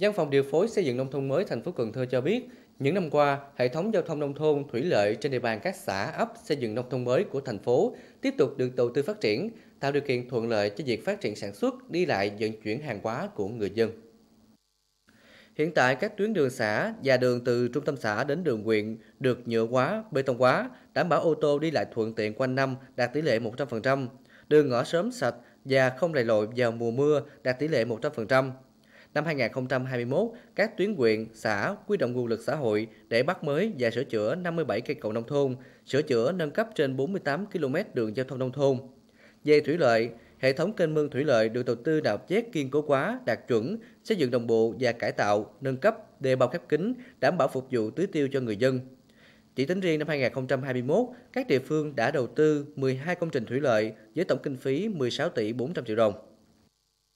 Văn phòng điều phối xây dựng nông thôn mới thành phố Cần Thơ cho biết, những năm qua, hệ thống giao thông nông thôn thủy lợi trên địa bàn các xã ấp xây dựng nông thôn mới của thành phố tiếp tục được đầu tư phát triển, tạo điều kiện thuận lợi cho việc phát triển sản xuất, đi lại, vận chuyển hàng hóa của người dân. Hiện tại các tuyến đường xã và đường từ trung tâm xã đến đường huyện được nhựa hóa, bê tông hóa, đảm bảo ô tô đi lại thuận tiện quanh năm đạt tỷ lệ 100%, đường ngõ sớm sạch và không lầy lội vào mùa mưa đạt tỷ lệ 100%. Năm 2021, các tuyến quyện, xã quy động nguồn lực xã hội để bắt mới và sửa chữa 57 cây cầu nông thôn, sửa chữa nâng cấp trên 48 km đường giao thông nông thôn. Về thủy lợi, hệ thống kênh mương thủy lợi được đầu tư đào chét kiên cố quá, đạt chuẩn, xây dựng đồng bộ và cải tạo, nâng cấp, đề bao khép kính, đảm bảo phục vụ tưới tiêu cho người dân. Chỉ tính riêng năm 2021, các địa phương đã đầu tư 12 công trình thủy lợi với tổng kinh phí 16 tỷ 400 triệu đồng.